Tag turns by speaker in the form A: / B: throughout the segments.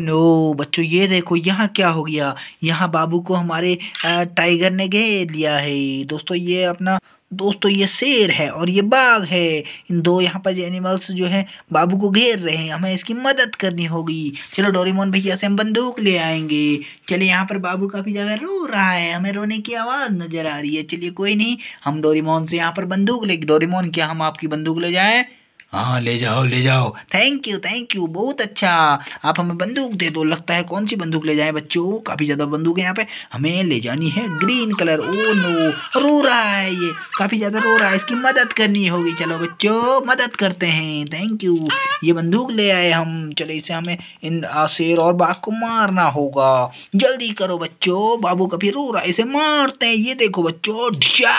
A: no बच्चों ये देखो यहाँ क्या हो गया यहाँ बाबू को हमारे टाइगर ने घेर लिया है दोस्तों ये अपना दोस्तों ये शेर है और ये बाघ है इन दो यहाँ पर एनिमल्स जो है बाबू को घेर रहे हैं हमें इसकी मदद करनी होगी चलो डोरीमोन भैया से हम बंदूक ले आएंगे चलिए यहाँ पर बाबू काफ़ी ज़्यादा रो रहा है हमें रोने की आवाज़ नज़र आ रही है चलिए कोई नहीं हम डोरीमोन से यहाँ पर बंदूक ले डोरीमोन क्या हम आपकी बंदूक ले जाएँ हाँ ले जाओ ले जाओ थैंक यू थैंक यू बहुत अच्छा आप हमें बंदूक दे दो लगता है कौन सी बंदूक ले जाएं बच्चों काफ़ी ज़्यादा बंदूक है यहाँ पे हमें ले जानी है ग्रीन कलर ओ नो रो रहा है ये काफ़ी ज़्यादा रो रहा है इसकी मदद करनी होगी चलो बच्चों मदद करते हैं थैंक यू ये बंदूक ले आए हम चलो इसे हमें इन शेर और बाघ को मारना होगा जल्दी करो बच्चों बाबू कभी रो रहा है इसे मारते हैं ये देखो बच्चों ढा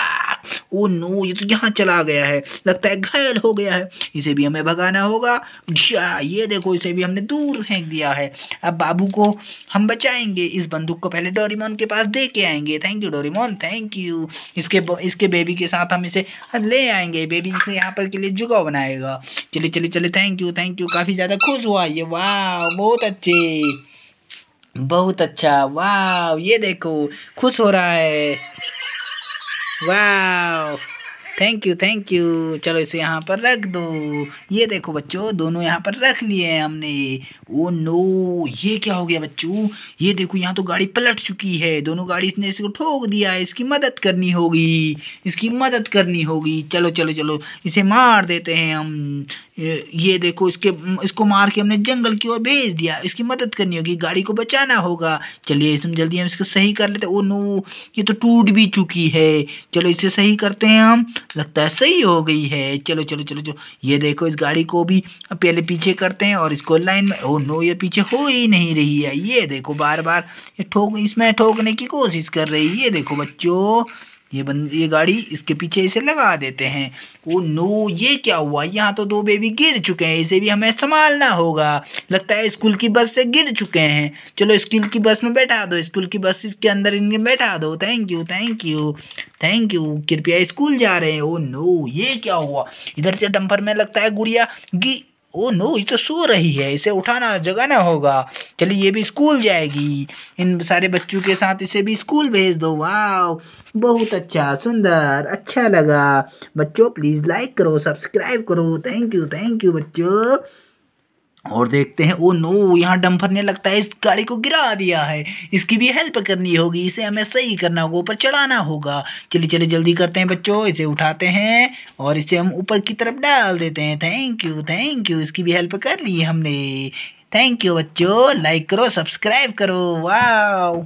A: ओ नो ये तो यहाँ चला गया है लगता है घायल हो गया है इसे भी हमें भगाना होगा जा ये देखो इसे भी हमने दूर फेंक दिया है अब बाबू को हम बचाएंगे इस बंदूक को पहले डोरीमोन के पास दे के आएंगे thank you Doraemon thank you इसके इसके बेबी के साथ हम इसे ले आएंगे बेबी इसे यहाँ पर के लिए जुगा बनाएगा चलिए चलिए चलिए थैंक यू थैंक यू काफ़ी ज़्यादा खुश हुआ ये वाह बहुत अच्छे बहुत अच्छा वाह ये देखो खुश हो रहा है वाह थैंक यू थैंक यू चलो इसे यहाँ पर रख दो ये देखो बच्चों दोनों यहाँ पर रख लिए हैं हमने ओ नो ये क्या हो गया बच्चों ये देखो यहाँ तो गाड़ी पलट चुकी है दोनों गाड़ी इसने इसको ठोक दिया है इसकी मदद करनी होगी इसकी मदद करनी होगी चलो चलो चलो इसे मार देते हैं हम ये देखो इसके इसको मार के हमने जंगल की ओर भेज दिया इसकी मदद करनी होगी गाड़ी को बचाना होगा चलिए इसमें जल्दी हम इसको सही कर लेते ओ नो ये तो टूट भी चुकी है चलो इसे सही करते हैं हम लगता है सही हो गई है चलो चलो चलो चलो ये देखो इस गाड़ी को भी पहले पीछे करते हैं और इसको लाइन में ओ नो ये पीछे हो ही नहीं रही है ये देखो बार बार ये ठोक इसमें ठोकने की कोशिश कर रही है ये देखो बच्चों ये बंद ये गाड़ी इसके पीछे इसे लगा देते हैं ओ नो ये क्या हुआ यहाँ तो दो बेबी गिर चुके हैं इसे भी हमें संभालना होगा लगता है स्कूल की बस से गिर चुके हैं चलो स्कूल की बस में बैठा दो स्कूल की बस इसके अंदर इनके बैठा दो thank you thank you thank you कृपया स्कूल जा रहे हैं ओ नो ये क्या हुआ इधर से डंपर में लगता है गुड़िया गी ओ नो ये तो सो रही है इसे उठाना जगाना होगा चलिए ये भी स्कूल जाएगी इन सारे बच्चों के साथ इसे भी स्कूल भेज दो वाह बहुत अच्छा सुंदर अच्छा लगा बच्चों प्लीज़ लाइक करो सब्सक्राइब करो थैंक यू थैंक यू बच्चों और देखते हैं ओ नो यहाँ डम्फर ने लगता है इस गाड़ी को गिरा दिया है इसकी भी हेल्प करनी होगी इसे हमें सही करना होगा ऊपर चढ़ाना होगा चलिए चलिए जल्दी करते हैं बच्चों इसे उठाते हैं और इसे हम ऊपर की तरफ डाल देते हैं थैंक यू थैंक यू इसकी भी हेल्प कर ली हमने थैंक यू बच्चों लाइक करो सब्सक्राइब करो वाह